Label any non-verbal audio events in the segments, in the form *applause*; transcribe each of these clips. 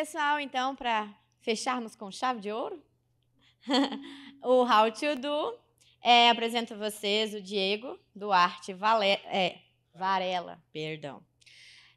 Pessoal, então, para fecharmos com chave de ouro, *laughs* o How to Do, é, apresento a vocês o Diego Duarte Valer, é, Varela. Perdão.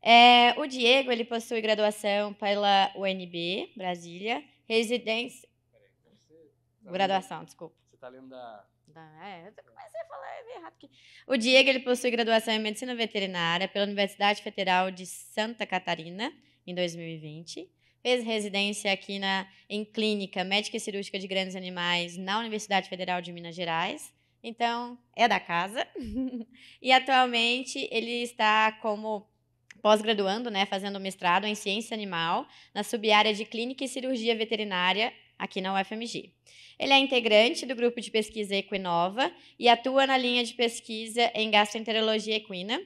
É, o Diego ele possui graduação pela UNB, Brasília, residência. Tá graduação, lendo, desculpa. Você está lendo da. da é, eu comecei a falar é errado aqui. O Diego ele possui graduação em Medicina Veterinária pela Universidade Federal de Santa Catarina, em 2020 fez residência aqui na, em clínica médica e cirúrgica de grandes animais na Universidade Federal de Minas Gerais. Então, é da casa. *laughs* e atualmente ele está como pós-graduando, né, fazendo mestrado em ciência animal na subárea de clínica e cirurgia veterinária aqui na UFMG. Ele é integrante do grupo de pesquisa Equinova e atua na linha de pesquisa em gastroenterologia equina,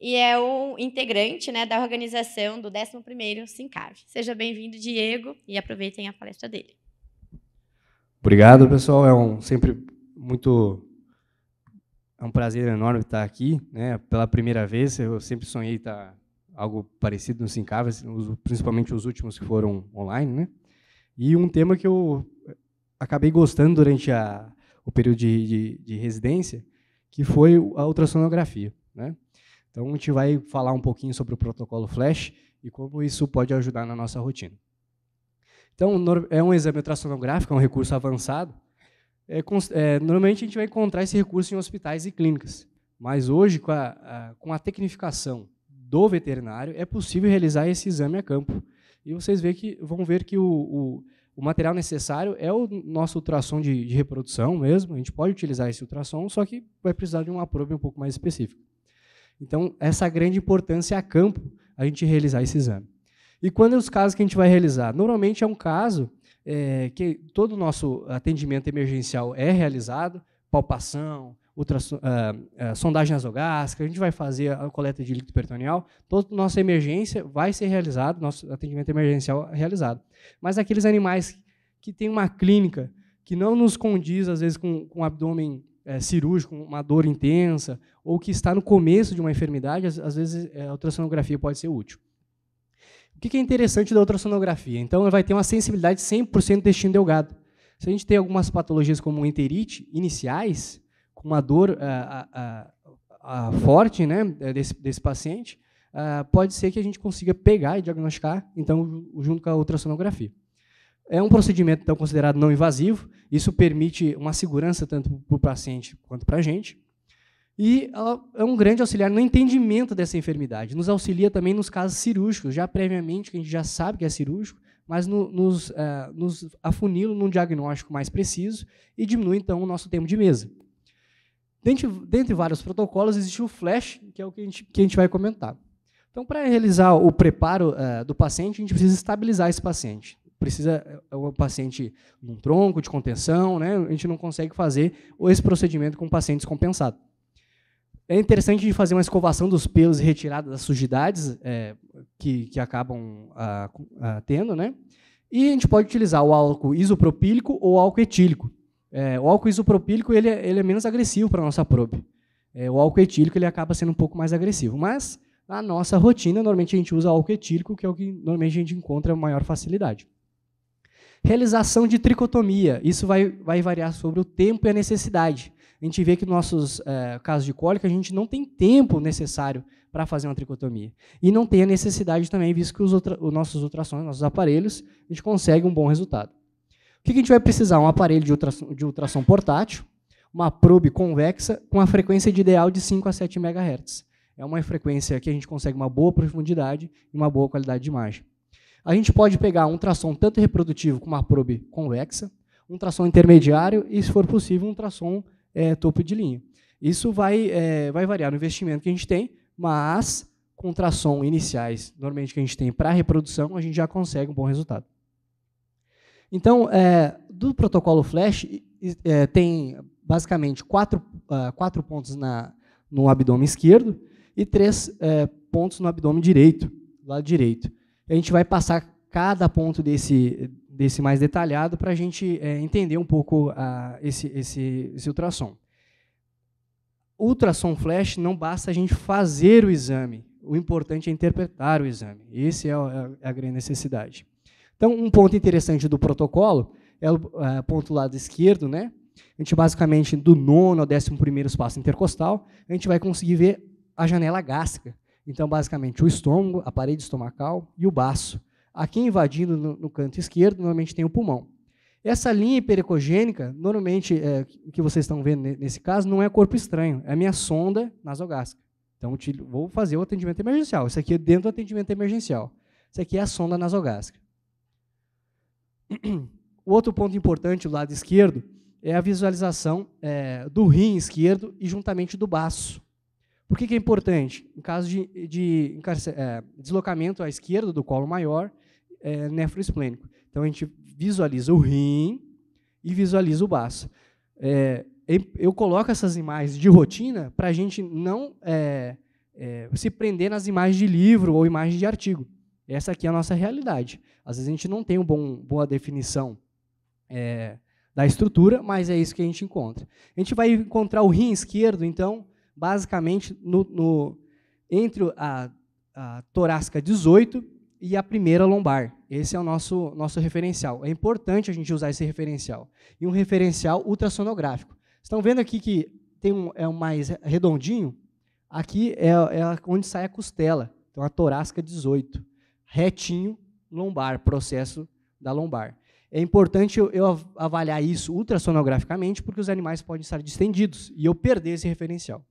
e é um integrante né, da organização do 11º Sincave. Seja bem-vindo, Diego, e aproveitem a palestra dele. Obrigado, pessoal. É um sempre muito é um prazer enorme estar aqui, né? Pela primeira vez, eu sempre sonhei estar algo parecido no SINCAV, assim, principalmente os últimos que foram online, né? E um tema que eu acabei gostando durante a, o período de, de, de residência, que foi a ultrassonografia, né? Então, a gente vai falar um pouquinho sobre o protocolo Flash e como isso pode ajudar na nossa rotina. Então, é um exame ultrassonográfico, é um recurso avançado. É, é, normalmente, a gente vai encontrar esse recurso em hospitais e clínicas. Mas hoje, com a, a, com a tecnificação do veterinário, é possível realizar esse exame a campo. E vocês vê que, vão ver que o, o, o material necessário é o nosso ultrassom de, de reprodução mesmo. A gente pode utilizar esse ultrassom, só que vai precisar de uma probe um pouco mais específica. Então, essa grande importância é a campo a gente realizar esse exame. E quando é os casos que a gente vai realizar? Normalmente é um caso é, que todo o nosso atendimento emergencial é realizado, palpação, ultra, uh, ah, uh, ah, sondagem nasogástrica, a gente vai fazer a coleta de líquido peritoneal, toda a nossa emergência vai ser realizado, nosso atendimento emergencial é realizado. Mas aqueles animais que têm uma clínica que não nos condiz, às vezes, com, com o abdômen é, cirúrgico, uma dor intensa, ou que está no começo de uma enfermidade, às, às vezes é, a ultrassonografia pode ser útil. O que é interessante da ultrassonografia? Então, ela vai ter uma sensibilidade 100% do intestino delgado. Se a gente tem algumas patologias como enterite iniciais, com uma dor é, forte né, é, desse, desse paciente, pode ser que a gente consiga pegar e diagnosticar, então, junto com a ultrassonografia. É um procedimento então considerado não invasivo. Isso permite uma segurança tanto para o paciente quanto para a gente. E é um grande auxiliar no entendimento dessa enfermidade. Nos auxilia também nos casos cirúrgicos, já previamente, que a gente já sabe que é cirúrgico, mas no, nos, uh, nos afunila num diagnóstico mais preciso e diminui, então, o nosso tempo de mesa. Dentre, dentre vários protocolos, existe o FLASH, que é o que a gente, que a gente vai comentar. Então, para realizar o preparo uh, do paciente, a gente precisa estabilizar esse paciente precisa é, é o paciente num tronco de contenção, né? A gente não consegue fazer esse procedimento com paciente descompensado. É interessante de fazer uma escovação dos pelos e retirada das sujidades é, que, que acabam a, ah, a, ah, tendo, né? E a gente pode utilizar o álcool isopropílico ou álcool etílico. É, o álcool isopropílico ele, é, ele é menos agressivo para a nossa probe. É, o álcool etílico ele acaba sendo um pouco mais agressivo, mas na nossa rotina, normalmente a gente usa álcool etílico, que é o que normalmente a gente encontra maior facilidade. Realização de tricotomia. Isso vai, vai variar sobre o tempo e a necessidade. A gente vê que nossos é, casos de cólica, a gente não tem tempo necessário para fazer uma tricotomia. E não tem a necessidade também, visto que os, ultra, os nossos ultrassons, nossos aparelhos, a gente consegue um bom resultado. O que, que a gente vai precisar? Um aparelho de ultrassom, de ultrassom portátil, uma probe convexa com a frequência de ideal de 5 a 7 MHz. É uma frequência que a gente consegue uma boa profundidade e uma boa qualidade de imagem. A gente pode pegar um tração tanto reprodutivo com uma probe convexa, um tração intermediário e, se for possível, um tração é, topo de linha. Isso vai, é, vai variar no investimento que a gente tem, mas com tração iniciais, normalmente que a gente tem para reprodução, a gente já consegue um bom resultado. Então, é, do protocolo Flash, é, tem basicamente quatro, uh, quatro pontos na, no abdômen esquerdo e três é, pontos no abdômen direito, lado direito. A gente vai passar cada ponto desse, desse mais detalhado para a gente é, entender um pouco a, ah, esse, esse, esse ultrassom. Ultrassom flash não basta a gente fazer o exame, o importante é interpretar o exame. Esse é a, é, é a grande necessidade. Então, um ponto interessante do protocolo é o é, ponto lado esquerdo, né? A gente basicamente do nono ao décimo primeiro espaço intercostal, a gente vai conseguir ver a janela gástrica, então, basicamente, o estômago, a parede estomacal e o baço. Aqui invadindo no, no canto esquerdo, normalmente tem o pulmão. Essa linha hipericogênica, normalmente, é, que vocês estão vendo nesse caso, não é corpo estranho, é a minha sonda nasogástrica. Então, vou fazer o atendimento emergencial. Isso aqui é dentro do atendimento emergencial. Isso aqui é a sonda nasogástrica. O outro ponto importante do lado esquerdo é a visualização é, do rim esquerdo e juntamente do baço. Por que, que é importante? Em caso de, de é, deslocamento à esquerda do colo maior, é, nefroesplênico. Então, a gente visualiza o rim e visualiza o baço. É, eu coloco essas imagens de rotina para a gente não é, é, se prender nas imagens de livro ou imagens de artigo. Essa aqui é a nossa realidade. Às vezes a gente não tem uma boa definição é, da estrutura, mas é isso que a gente encontra. A gente vai encontrar o rim esquerdo, então, basicamente no, no, entre a, a torácica 18 e a primeira lombar. Esse é o nosso, nosso referencial. É importante a gente usar esse referencial. E um referencial ultrassonográfico. Estão vendo aqui que tem um, é um mais redondinho? Aqui é, é onde sai a costela. Então, a torácica 18. Retinho, lombar, processo da lombar. É importante eu, eu avaliar isso ultrassonograficamente, porque os animais podem estar distendidos e eu perder esse referencial.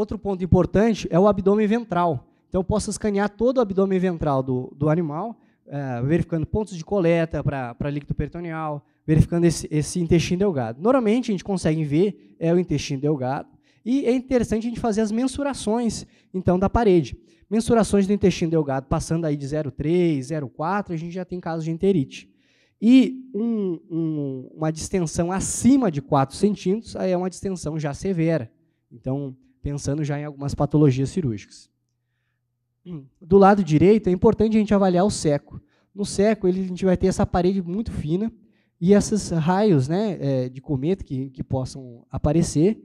Outro ponto importante é o abdômen ventral. Então, eu posso escanear todo o abdômen ventral do, do animal, é, verificando pontos de coleta para líquido peritoneal, verificando esse, esse, intestino delgado. Normalmente, a gente consegue ver é o intestino delgado, e é interessante a gente fazer as mensurações, então, da parede. Mensurações do intestino delgado, passando aí de 0,3, 0,4, a gente já tem casos de enterite. E um, um, uma distensão acima de 4 centímetros, aí é uma distensão já severa. Então, pensando já em algumas patologias cirúrgicas. Hum, do lado direito, é importante a gente avaliar o seco. No seco, ele, a gente vai ter essa parede muito fina e esses raios né, é, de cometa que, que possam aparecer,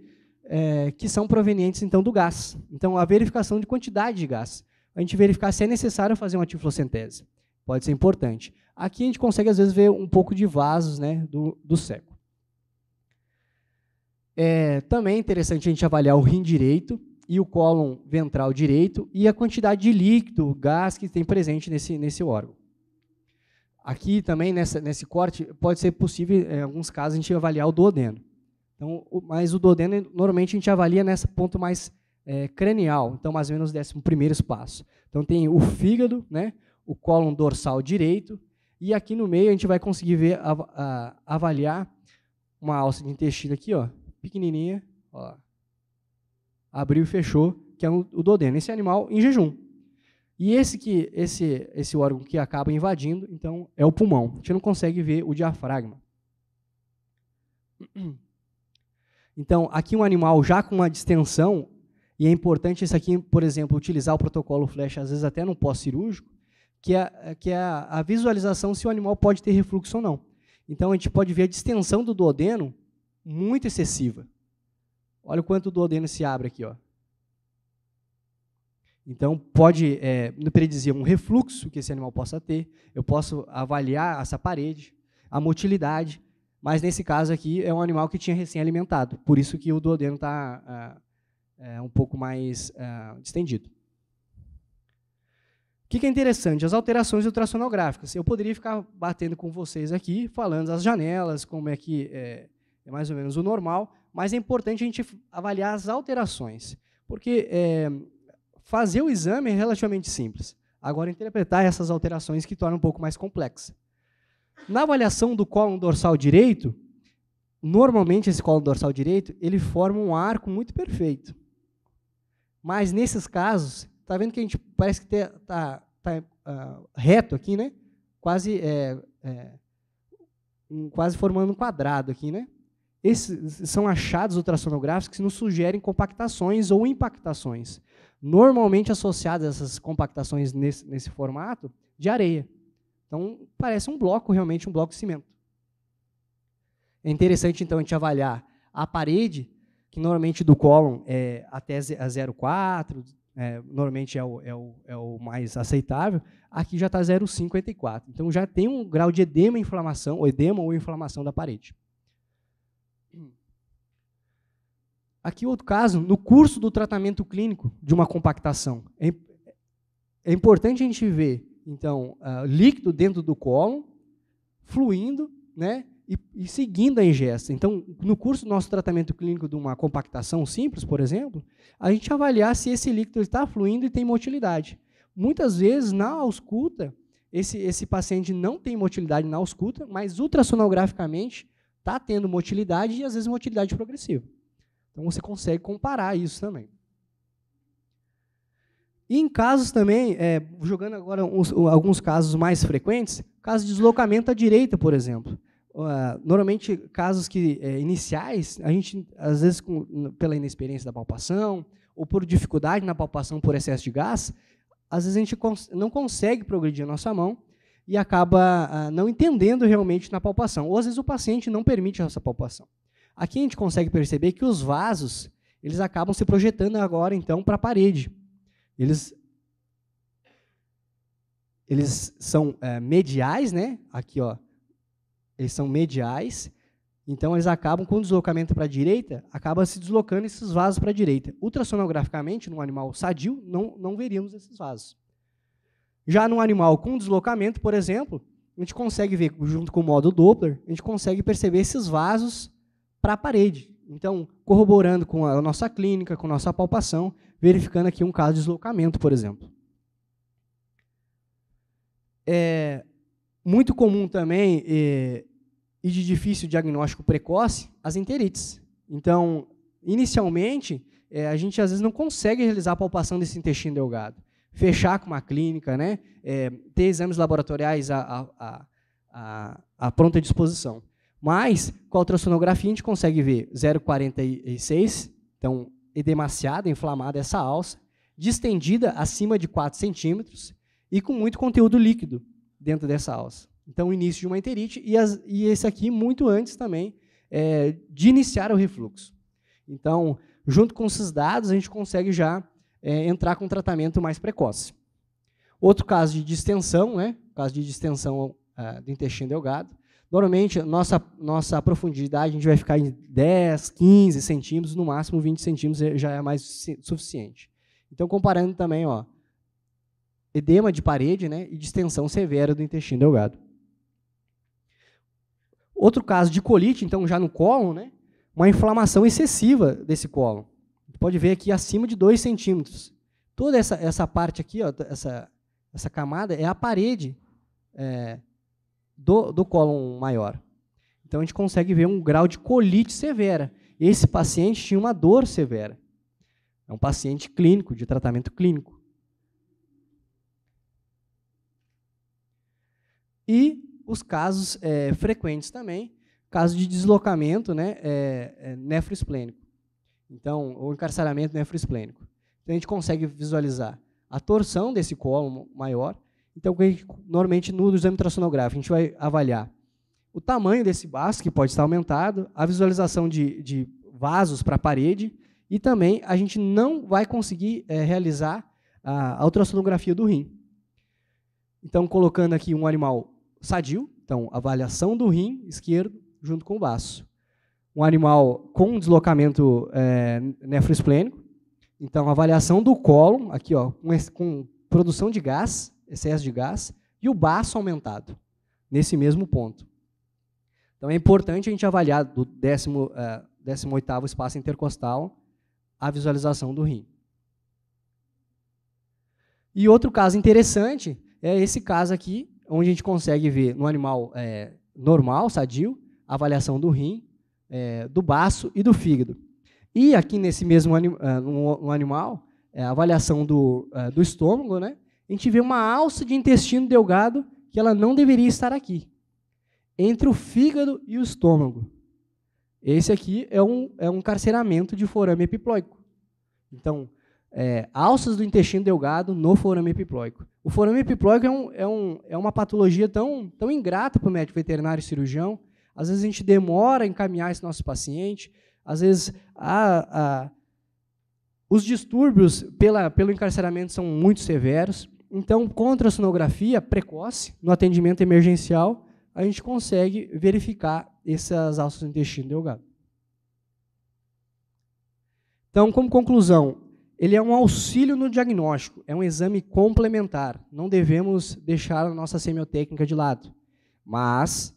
é, que são provenientes então do gás. Então, a verificação de quantidade de gás. A gente verificar se é necessário fazer uma tiflocentese. Pode ser importante. Aqui a gente consegue, às vezes, ver um pouco de vasos né, do, do seco. É, também é interessante a gente avaliar o rim direito e o cólon ventral direito e a quantidade de líquido, gás que tem presente nesse, nesse órgão. Aqui também, nessa, nesse corte, pode ser possível, é, em alguns casos, a gente avaliar o duodeno. Então, o, mas o duodeno, normalmente, a gente avalia nesse ponto mais é, cranial, então, mais ou menos, décimo primeiro espaço. Então, tem o fígado, né, o cólon dorsal direito, e aqui no meio a gente vai conseguir ver, av avaliar uma alça de intestino aqui, ó, pequenininha, ó, abriu e fechou, que é o duodeno. Esse animal em jejum. E esse que esse esse órgão que acaba invadindo, então, é o pulmão. A gente não consegue ver o diafragma. *clears throat* Então, aqui um animal já com uma distensão, e é importante isso aqui, por exemplo, utilizar o protocolo flash, às vezes até no pós-cirúrgico, que é, que é a, a visualização se o animal pode ter refluxo ou não. Então, a gente pode ver a distensão do duodeno muito excessiva. Olha o quanto do duodeno se abre aqui, ó. Então, pode é, predizer um refluxo que esse animal possa ter, eu posso avaliar essa parede, a motilidade, mas nesse caso aqui é um animal que tinha recém-alimentado, por isso que o duodeno está ah, é, um pouco mais é, distendido. O que, que é interessante? As alterações ultrassonográficas. Eu poderia ficar batendo com vocês aqui, falando as janelas, como é que é, é mais ou menos o normal, mas é importante a gente avaliar as alterações, porque é, fazer o exame é relativamente simples. Agora, interpretar essas alterações que torna um pouco mais complexa. Na avaliação do colo dorsal direito, normalmente esse colo dorsal direito, ele forma um arco muito perfeito. Mas nesses casos, está vendo que a gente parece que está tá, uh, reto aqui, né? Quase, é, é, um, quase formando um quadrado aqui, né? Esses são achados ultrassonográficos que nos sugerem compactações ou impactações, normalmente associadas a essas compactações nesse, nesse formato de areia. Então, parece um bloco, realmente um bloco de cimento. É interessante, então, a gente avaliar a parede, que normalmente do cólon é até 0,4, é, normalmente é o, é, o, é o, mais aceitável, aqui já está 0,54. Então, já tem um grau de edema, inflamação, ou edema ou inflamação da parede. Aqui outro caso, no curso do tratamento clínico de uma compactação. É, é importante a gente ver, então, uh, líquido dentro do colo, fluindo, né, e, e, seguindo a ingesta. Então, no curso do nosso tratamento clínico de uma compactação simples, por exemplo, a gente avaliar se esse líquido está fluindo e tem motilidade. Muitas vezes, na ausculta, esse, esse paciente não tem motilidade na ausculta, mas ultrassonograficamente está tendo motilidade e, às vezes, motilidade progressiva. Então você consegue comparar isso também. E em casos também, é, jogando agora uns, alguns casos mais frequentes, caso de deslocamento à direita, por exemplo. Uh, normalmente, casos que é, iniciais, a gente, às vezes, com, pela inexperiência da palpação, ou por dificuldade na palpação por excesso de gás, às vezes a gente cons não consegue progredir a nossa mão e acaba uh, não entendendo realmente na palpação. Ou, às vezes, o paciente não permite essa palpação. Aqui a gente consegue perceber que os vasos eles acabam se projetando agora então para a parede. Eles eles são é, mediais, né? Aqui, ó, eles são mediais. Então eles acabam com o deslocamento para a direita, acaba se deslocando esses vasos para a direita. Ultrassonograficamente, num animal sadio, não não veríamos esses vasos. Já num animal com deslocamento, por exemplo, a gente consegue ver junto com o modo Doppler, a gente consegue perceber esses vasos para a parede. Então, corroborando com a nossa clínica, com a nossa palpação, verificando aqui um caso de deslocamento, por exemplo. É muito comum também é, e de difícil diagnóstico precoce as enterites. Então, inicialmente, é, a gente às vezes não consegue realizar a palpação desse intestino delgado. Fechar com uma clínica, né? É, ter exames laboratoriais a, a, a, a, pronta disposição. Mas, com a ultrassonografia, a gente consegue ver 0,46, então edemaciada, inflamada essa alça, distendida acima de 4 centímetros e com muito conteúdo líquido dentro dessa alça. Então, o início de uma enterite e, as, e esse aqui muito antes também é, de iniciar o refluxo. Então, junto com esses dados, a gente consegue já é, entrar com um tratamento mais precoce. Outro caso de distensão, né? caso de distensão uh, do intestino delgado. Normalmente, nossa, nossa profundidade, a gente vai ficar em 10, 15 centímetros, no máximo 20 centímetros é, já é mais suficiente. Então, comparando também, ó, edema de parede né, e distensão severa do intestino delgado. Outro caso de colite, então, já no colo, né, uma inflamação excessiva desse colo. Pode ver aqui acima de 2 centímetros. Toda essa, essa parte aqui, ó, essa, essa camada, é a parede é, do, do cólon maior. Então a gente consegue ver um grau de colite severa. Esse paciente tinha uma dor severa. É um paciente clínico, de tratamento clínico. E os casos é, frequentes também, caso de deslocamento né, é, é, nefroesplênico. Então, o encarceramento nefroesplênico. Então, a gente consegue visualizar a torção desse colo maior então, normalmente, no exame ultrassonográfico, a gente vai avaliar o tamanho desse baço, que pode estar aumentado, a visualização de, de vasos para a parede, e também a gente não vai conseguir é, realizar a, a ultrassonografia do rim. Então, colocando aqui um animal sadio, então, avaliação do rim esquerdo junto com o baço. Um animal com deslocamento é, nefroesplênico, então, avaliação do cólon, aqui, ó, com, com produção de gás, excesso de gás, e o baço aumentado, nesse mesmo ponto. Então é importante a gente avaliar do 18 uh, eh, espaço intercostal a visualização do rim. E outro caso interessante é esse caso aqui, onde a gente consegue ver no animal é, normal, sadio, a avaliação do rim, é, do baço e do fígado. E aqui nesse mesmo anim, uh, no, no animal, é, a avaliação do, uh, do estômago, né? a gente vê uma alça de intestino delgado que ela não deveria estar aqui, entre o fígado e o estômago. Esse aqui é um, é um carceramento de forame epiploico. Então, é, alças do intestino delgado no forame epiploico. O forame epiploico é, um, é, um, é uma patologia tão, tão ingrata para o médico veterinário e cirurgião. Às vezes a gente demora a encaminhar esse nosso paciente, às vezes a, a, os distúrbios pela, pelo encarceramento são muito severos. Então, contra a sonografia precoce, no atendimento emergencial, a gente consegue verificar essas alças do intestino delgado. Então, como conclusão, ele é um auxílio no diagnóstico, é um exame complementar. Não devemos deixar a nossa semiotécnica de lado. Mas,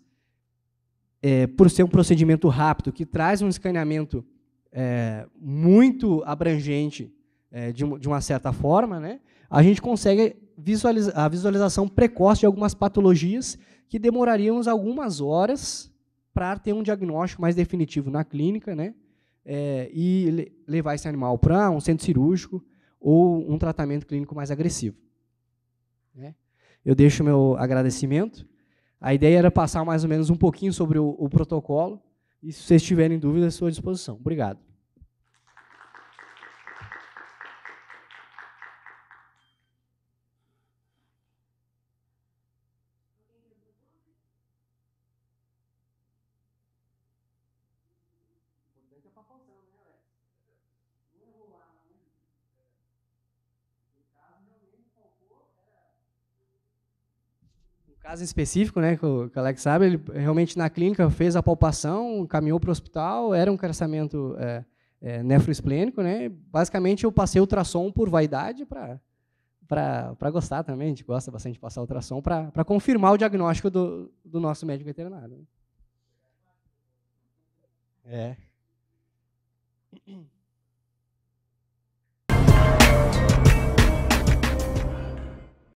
é, por ser um procedimento rápido, que traz um escaneamento é, muito abrangente é, de, de uma certa forma, né? a gente consegue visualiza a visualização precoce de algumas patologias que demoraríamos algumas horas para ter um diagnóstico mais definitivo na clínica, né? É, e le levar esse animal para um centro cirúrgico ou um tratamento clínico mais agressivo. Né? Eu deixo meu agradecimento. A ideia era passar mais ou menos um pouquinho sobre o, o protocolo. E se vocês tiverem dúvidas, estou à disposição. Obrigado. caso específico, né, que o, Alex sabe, ele realmente na clínica fez a palpação, caminhou para o hospital, era um carçamento é, é, nefroesplênico, né? Basicamente eu passei ultrassom por vaidade para para gostar também, a gente gosta bastante de passar ultrassom para confirmar o diagnóstico do, do nosso médico veterinário. Né. É.